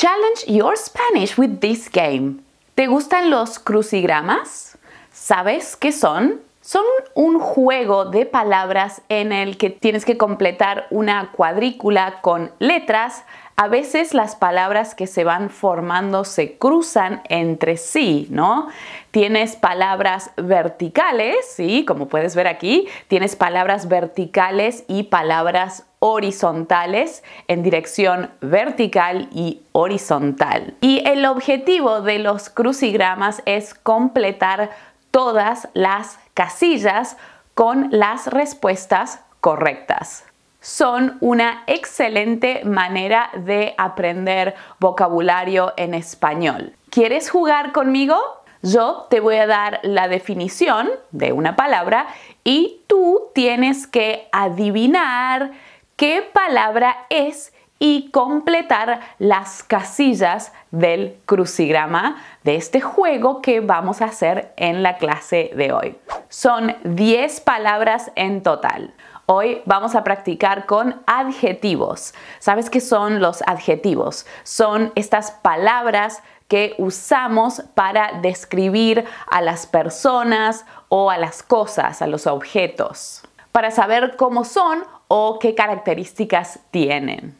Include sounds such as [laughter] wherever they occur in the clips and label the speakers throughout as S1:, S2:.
S1: Challenge your Spanish with this game. ¿Te gustan los crucigramas? ¿Sabes qué son? Son un juego de palabras en el que tienes que completar una cuadrícula con letras. A veces las palabras que se van formando se cruzan entre sí, ¿no? Tienes palabras verticales, ¿sí? Como puedes ver aquí, tienes palabras verticales y palabras horizontales en dirección vertical y horizontal. Y el objetivo de los crucigramas es completar todas las casillas con las respuestas correctas. Son una excelente manera de aprender vocabulario en español. ¿Quieres jugar conmigo? Yo te voy a dar la definición de una palabra y tú tienes que adivinar qué palabra es y completar las casillas del crucigrama de este juego que vamos a hacer en la clase de hoy. Son 10 palabras en total. Hoy vamos a practicar con adjetivos. ¿Sabes qué son los adjetivos? Son estas palabras que usamos para describir a las personas o a las cosas, a los objetos. Para saber cómo son o qué características tienen.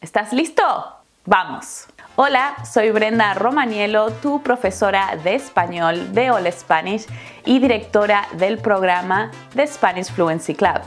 S1: ¿Estás listo? ¡Vamos! Hola, soy Brenda Romanielo, tu profesora de español de All Spanish y directora del programa de Spanish Fluency Club.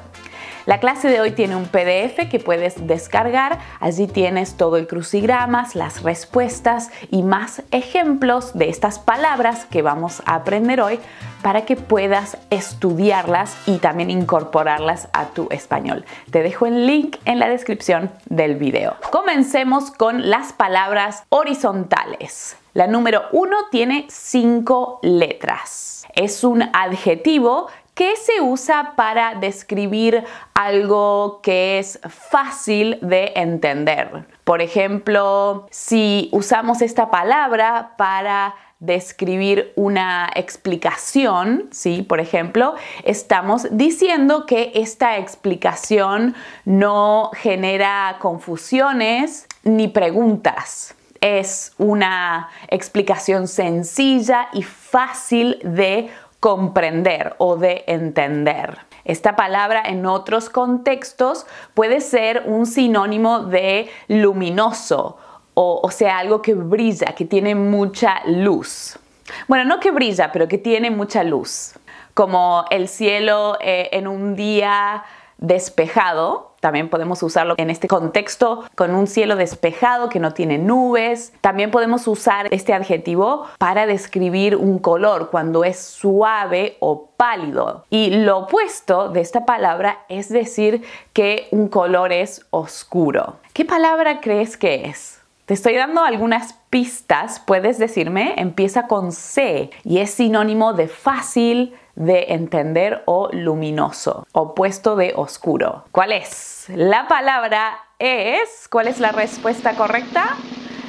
S1: La clase de hoy tiene un PDF que puedes descargar. Allí tienes todo el crucigramas, las respuestas y más ejemplos de estas palabras que vamos a aprender hoy para que puedas estudiarlas y también incorporarlas a tu español. Te dejo el link en la descripción del video. Comencemos con las palabras horizontales. La número uno tiene cinco letras. Es un adjetivo ¿Qué se usa para describir algo que es fácil de entender. Por ejemplo, si usamos esta palabra para describir una explicación, ¿sí? Por ejemplo, estamos diciendo que esta explicación no genera confusiones ni preguntas. Es una explicación sencilla y fácil de comprender o de entender. Esta palabra en otros contextos puede ser un sinónimo de luminoso o, sea, algo que brilla, que tiene mucha luz. Bueno, no que brilla, pero que tiene mucha luz. Como el cielo eh, en un día despejado. También podemos usarlo en este contexto con un cielo despejado que no tiene nubes. También podemos usar este adjetivo para describir un color cuando es suave o pálido. Y lo opuesto de esta palabra es decir que un color es oscuro. ¿Qué palabra crees que es? Te estoy dando algunas pistas, puedes decirme, empieza con C y es sinónimo de fácil, de entender o luminoso, opuesto de oscuro. ¿Cuál es? La palabra es, ¿cuál es la respuesta correcta?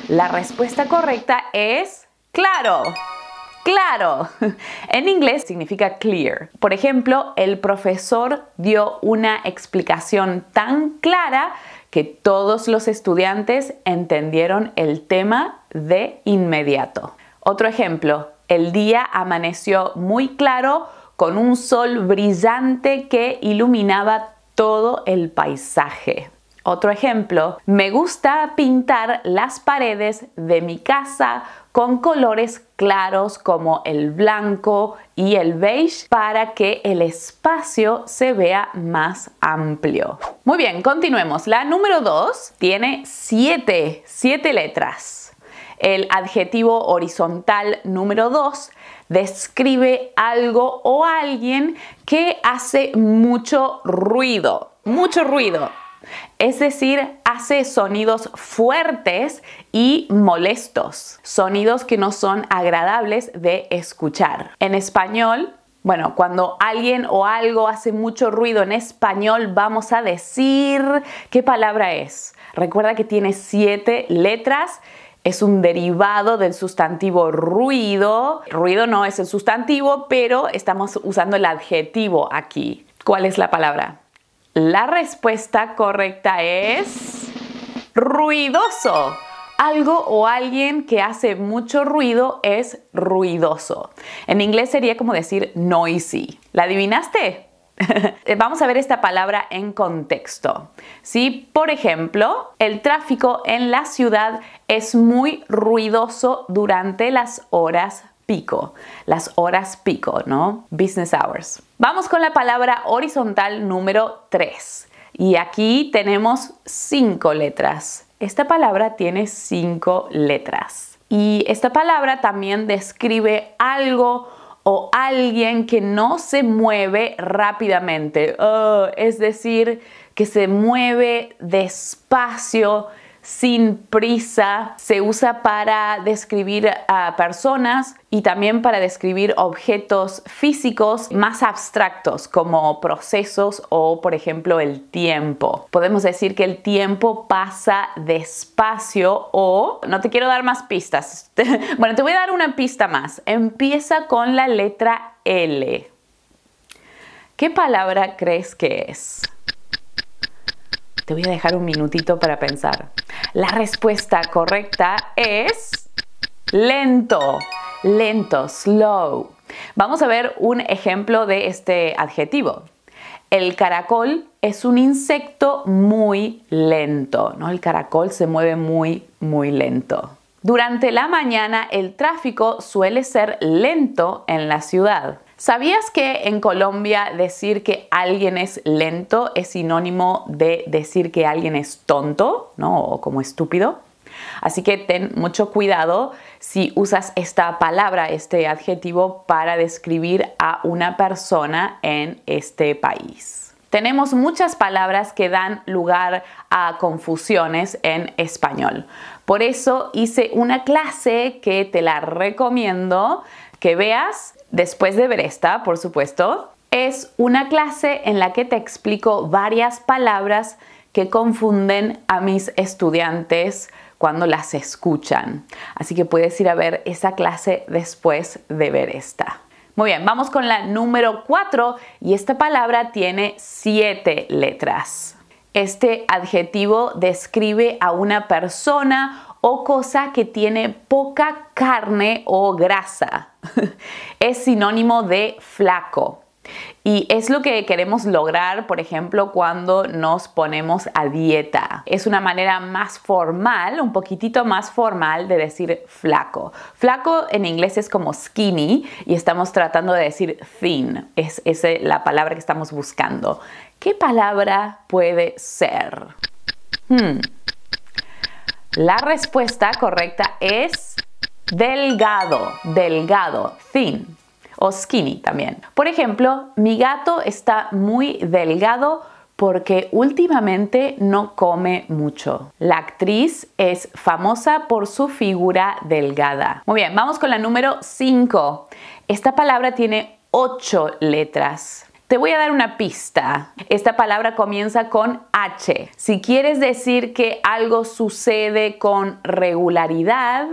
S1: La respuesta correcta es claro. Claro. [laughs] En inglés significa clear. Por ejemplo, el profesor dio una explicación tan clara que todos los estudiantes entendieron el tema de inmediato. Otro ejemplo, el día amaneció muy claro con un sol brillante que iluminaba todo el paisaje. Otro ejemplo, me gusta pintar las paredes de mi casa con colores claros como el blanco y el beige para que el espacio se vea más amplio. Muy bien, continuemos. La número 2 tiene 7, 7 letras. El adjetivo horizontal número 2 describe algo o alguien que hace mucho ruido, mucho ruido. Es decir, hace sonidos fuertes y molestos, sonidos que no son agradables de escuchar. En español, bueno, cuando alguien o algo hace mucho ruido en español, vamos a decir qué palabra es. Recuerda que tiene siete letras es un derivado del sustantivo ruido. Ruido no es el sustantivo, pero estamos usando el adjetivo aquí. ¿Cuál es la palabra? La respuesta correcta es ruidoso. Algo o alguien que hace mucho ruido es ruidoso. En inglés sería como decir noisy. ¿La adivinaste? [laughs] Eh, vamos a ver esta palabra en contexto. ¿sí? Por ejemplo, el tráfico en la ciudad es muy ruidoso durante las horas pico, las horas pico, ¿no? Business hours. Vamos con la palabra horizontal número 3. Y aquí tenemos cinco letras. Esta palabra tiene cinco letras. Y esta palabra también describe algo o alguien que no se mueve rápidamente, oh, es decir, que se mueve despacio sin prisa, se usa para describir a personas y también para describir objetos físicos más abstractos como procesos o por ejemplo el tiempo. Podemos decir que el tiempo pasa despacio o no te quiero dar más pistas. [laughs] bueno, te voy a dar una pista más. Empieza con la letra L. ¿Qué palabra crees que es? Te voy a dejar un minutito para pensar. La respuesta correcta es lento, lento, slow. Vamos a ver un ejemplo de este adjetivo. El caracol es un insecto muy lento, ¿no? El caracol se mueve muy, muy lento. Durante la mañana el tráfico suele ser lento en la ciudad. ¿Sabías que en Colombia decir que alguien es lento es sinónimo de decir que alguien es tonto, ¿no? O como estúpido. Así que ten mucho cuidado si usas esta palabra, este adjetivo, para describir a una persona en este país. Tenemos muchas palabras que dan lugar a confusiones en español. Por eso hice una clase que te la recomiendo veas después de ver esta, por supuesto, es una clase en la que te explico varias palabras que confunden a mis estudiantes cuando las escuchan. Así que puedes ir a ver esa clase después de ver esta. Muy bien, vamos con la número 4 y esta palabra tiene siete letras. Este adjetivo describe a una persona o cosa que tiene poca carne o grasa. [laughs] es sinónimo de flaco. Y es lo que queremos lograr, por ejemplo, cuando nos ponemos a dieta. Es una manera más formal, un poquitito más formal de decir flaco. Flaco en inglés es como skinny y estamos tratando de decir thin. Es, eh, la palabra que estamos buscando. ¿Qué palabra puede ser? Hmm. La respuesta correcta es delgado, delgado, thin o skinny también. Por ejemplo, mi gato está muy delgado porque últimamente no come mucho. La actriz es famosa por su figura delgada. Muy bien, vamos con la número 5. Esta palabra tiene 8 letras. Te voy a dar una pista. Esta palabra comienza con H. Si quieres decir que algo sucede con regularidad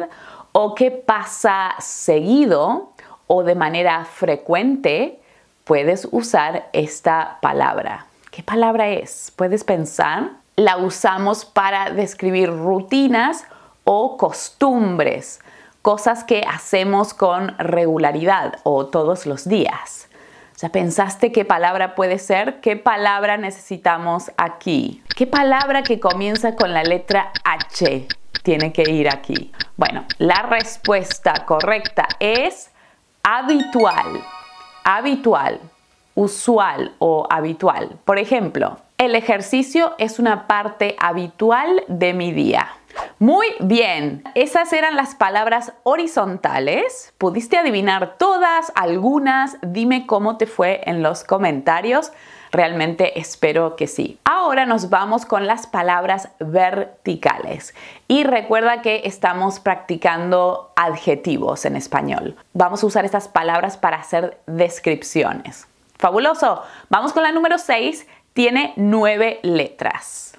S1: o que pasa seguido o de manera frecuente, puedes usar esta palabra. ¿Qué palabra es? ¿Puedes pensar? La usamos para describir rutinas o costumbres, cosas que hacemos con regularidad o todos los días. ¿Ya pensaste qué palabra puede ser, qué palabra necesitamos aquí. ¿Qué palabra que comienza con la letra H tiene que ir aquí? Bueno, la respuesta correcta es habitual, habitual, usual o habitual. Por ejemplo, el ejercicio es una parte habitual de mi día. Muy bien, esas eran las palabras horizontales. ¿Pudiste adivinar todas, algunas? Dime cómo te fue en los comentarios. Realmente espero que sí. Ahora nos vamos con las palabras verticales. Y recuerda que estamos practicando adjetivos en español. Vamos a usar estas palabras para hacer descripciones. Fabuloso. Vamos con la número 6. Tiene nueve letras.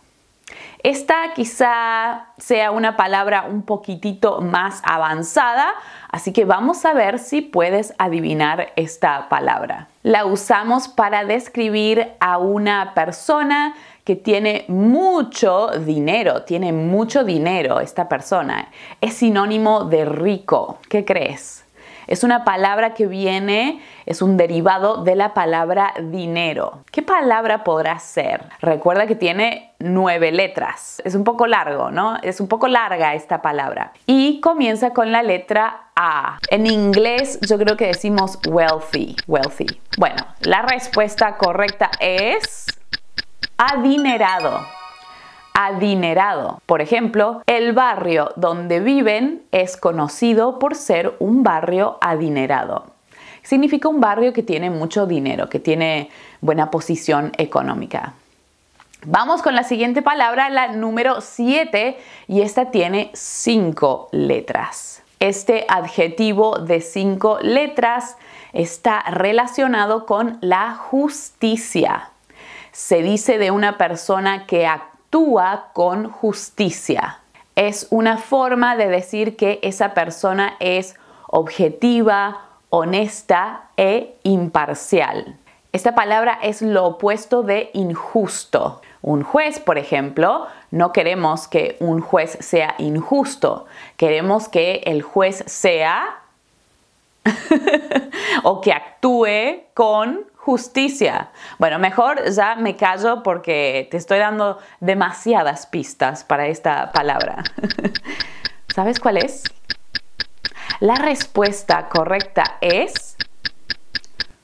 S1: Esta quizá sea una palabra un poquitito más avanzada, así que vamos a ver si puedes adivinar esta palabra. La usamos para describir a una persona que tiene mucho dinero, tiene mucho dinero esta persona. Es sinónimo de rico. ¿Qué crees? Es una palabra que viene, es un derivado de la palabra dinero. ¿Qué palabra podrá ser? Recuerda que tiene nueve letras. Es un poco largo, ¿no? Es un poco larga esta palabra. Y comienza con la letra A. En inglés yo creo que decimos wealthy, wealthy. Bueno, la respuesta correcta es adinerado adinerado. Por ejemplo, el barrio donde viven es conocido por ser un barrio adinerado. Significa un barrio que tiene mucho dinero, que tiene buena posición económica. Vamos con la siguiente palabra, la número 7, y esta tiene cinco letras. Este adjetivo de cinco letras está relacionado con la justicia. Se dice de una persona que actúa actúa con justicia. Es una forma de decir que esa persona es objetiva, honesta e imparcial. Esta palabra es lo opuesto de injusto. Un juez, por ejemplo, no queremos que un juez sea injusto. Queremos que el juez sea [laughs] o que actúe con justicia. Bueno, mejor ya me callo porque te estoy dando demasiadas pistas para esta palabra. [laughs] ¿Sabes cuál es? La respuesta correcta es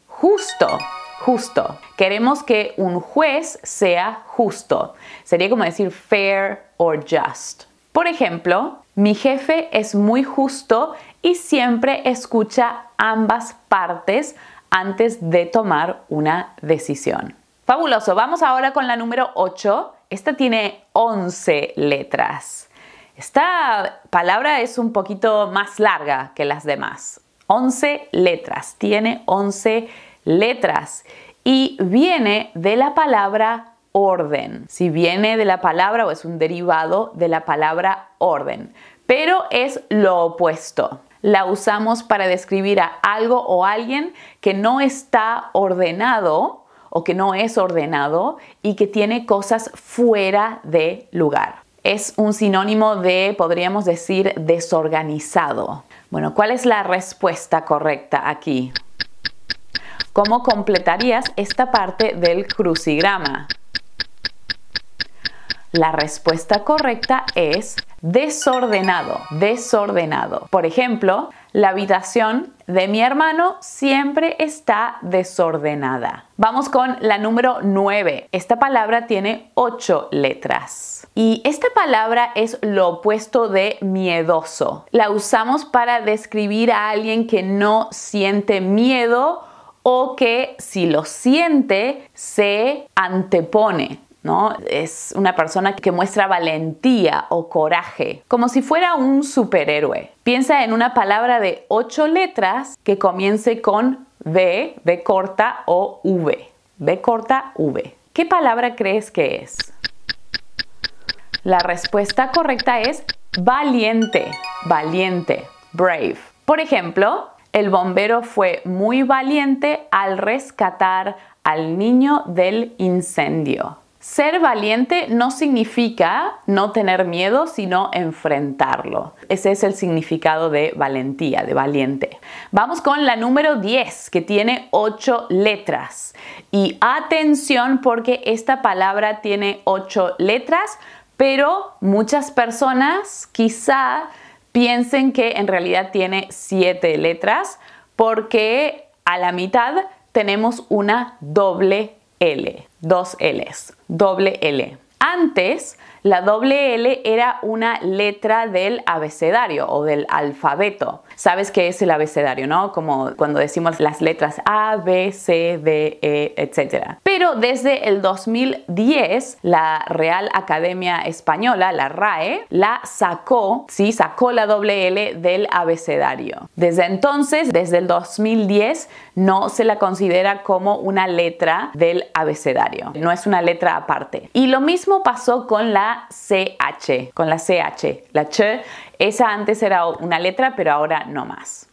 S1: justo justo. Queremos que un juez sea justo. Sería como decir fair or just. Por ejemplo, mi jefe es muy justo y siempre escucha ambas partes antes de tomar una decisión. Fabuloso, vamos ahora con la número 8. Esta tiene 11 letras. Esta palabra es un poquito más larga que las demás. 11 letras, tiene 11 letras y viene de la palabra orden. Si viene de la palabra o es un derivado de la palabra orden, pero es lo opuesto la usamos para describir a algo o alguien que no está ordenado o que no es ordenado y que tiene cosas fuera de lugar. Es un sinónimo de, podríamos decir, desorganizado. Bueno, ¿cuál es la respuesta correcta aquí? ¿Cómo completarías esta parte del crucigrama? La respuesta correcta es desordenado, desordenado. Por ejemplo, la habitación de mi hermano siempre está desordenada. Vamos con la número 9. Esta palabra tiene 8 letras. Y esta palabra es lo opuesto de miedoso. La usamos para describir a alguien que no siente miedo o que si lo siente se antepone. Es una persona que muestra valentía o coraje, como si fuera un superhéroe. Piensa en una palabra de ocho letras que comience con B, B corta o V. B corta, V. ¿Qué palabra crees que es? La respuesta correcta es valiente, valiente, brave. Por ejemplo, el bombero fue muy valiente al rescatar al niño del incendio. Ser valiente no significa no tener miedo, sino enfrentarlo. Ese es el significado de valentía, de valiente. Vamos con la número 10, que tiene 8 letras. Y atención porque esta palabra tiene 8 letras, pero muchas personas quizá piensen que en realidad tiene 7 letras porque a la mitad tenemos una doble L, dos Ls, doble L. Antes la doble L era una letra del abecedario o del alfabeto. Sabes qué es el abecedario, ¿no? Como cuando decimos las letras A, B, C, D, E, etc. Pero desde el 2010, la Real Academia Española, la RAE, la sacó, sí, sacó la doble L del abecedario. Desde entonces, desde el 2010, no se la considera como una letra del abecedario. No es una letra aparte. Y lo mismo pasó con la CH, con la CH. La Ch, esa antes era una letra, pero ahora no más.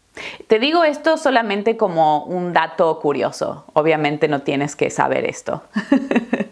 S1: Te digo esto solamente como un dato curioso. Obviamente no tienes que saber esto, [laughs]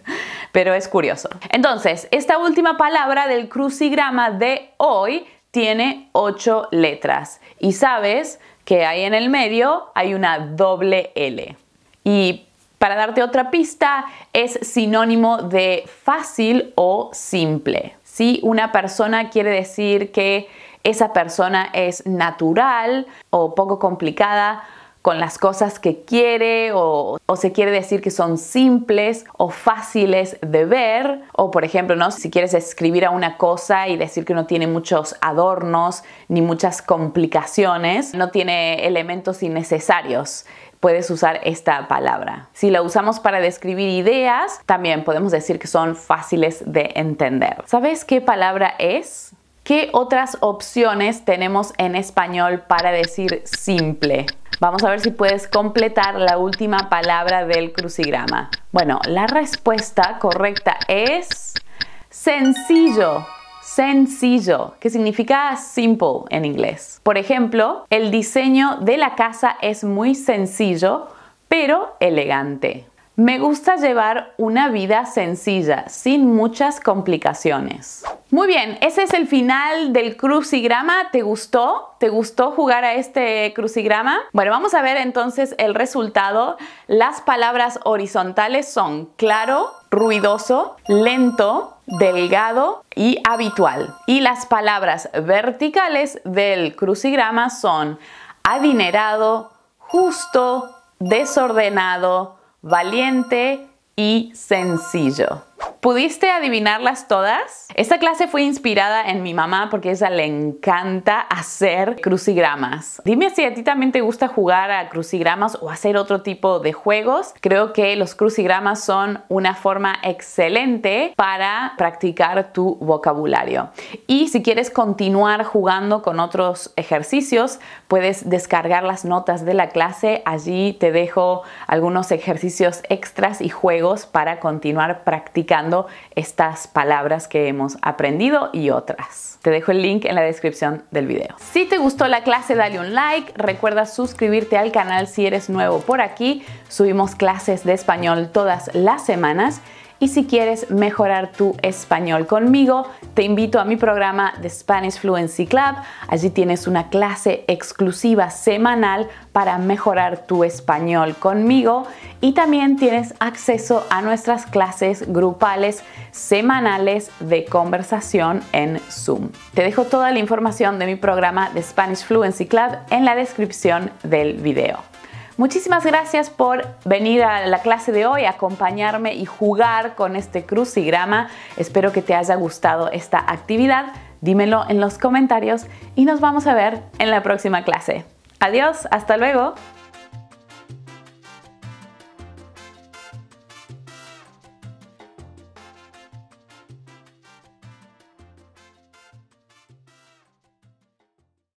S1: pero es curioso. Entonces, esta última palabra del crucigrama de hoy tiene ocho letras y sabes que ahí en el medio hay una doble L. Y para darte otra pista, es sinónimo de fácil o simple. Si una persona quiere decir que esa persona es natural o poco complicada con las cosas que quiere o, o, se quiere decir que son simples o fáciles de ver o por ejemplo no si quieres escribir a una cosa y decir que no tiene muchos adornos ni muchas complicaciones no tiene elementos innecesarios puedes usar esta palabra. Si la usamos para describir ideas, también podemos decir que son fáciles de entender. ¿Sabes qué palabra es? ¿Qué otras opciones tenemos en español para decir simple? Vamos a ver si puedes completar la última palabra del crucigrama. Bueno, la respuesta correcta es sencillo sencillo, que significa simple en inglés. Por ejemplo, el diseño de la casa es muy sencillo, pero elegante. Me gusta llevar una vida sencilla, sin muchas complicaciones. Muy bien, ese es el final del crucigrama. ¿Te gustó? ¿Te gustó jugar a este crucigrama? Bueno, vamos a ver entonces el resultado. Las palabras horizontales son claro, ruidoso, lento, delgado y habitual. Y las palabras verticales del crucigrama son adinerado, justo, desordenado, valiente y sencillo. ¿Pudiste adivinarlas todas? Esta clase fue inspirada en mi mamá porque a ella le encanta hacer crucigramas. Dime si a ti también te gusta jugar a crucigramas o hacer otro tipo de juegos. Creo que los crucigramas son una forma excelente para practicar tu vocabulario. Y si quieres continuar jugando con otros ejercicios, puedes descargar las notas de la clase. Allí te dejo algunos ejercicios extras y juegos para continuar practicando estas palabras que hemos aprendido y otras. Te dejo el link en la descripción del video. Si te gustó la clase, dale un like. Recuerda suscribirte al canal si eres nuevo por aquí. Subimos clases de español todas las semanas y si quieres mejorar tu español conmigo, te invito a mi programa de Spanish Fluency Club. Allí tienes una clase exclusiva semanal para mejorar tu español conmigo y también tienes acceso a nuestras clases grupales semanales de conversación en Zoom. Te dejo toda la información de mi programa de Spanish Fluency Club en la descripción del video. Muchísimas gracias por venir a la clase de hoy, acompañarme y jugar con este crucigrama. Espero que te haya gustado esta actividad. Dímelo en los comentarios y nos vamos a ver en la próxima clase. Adiós, hasta luego.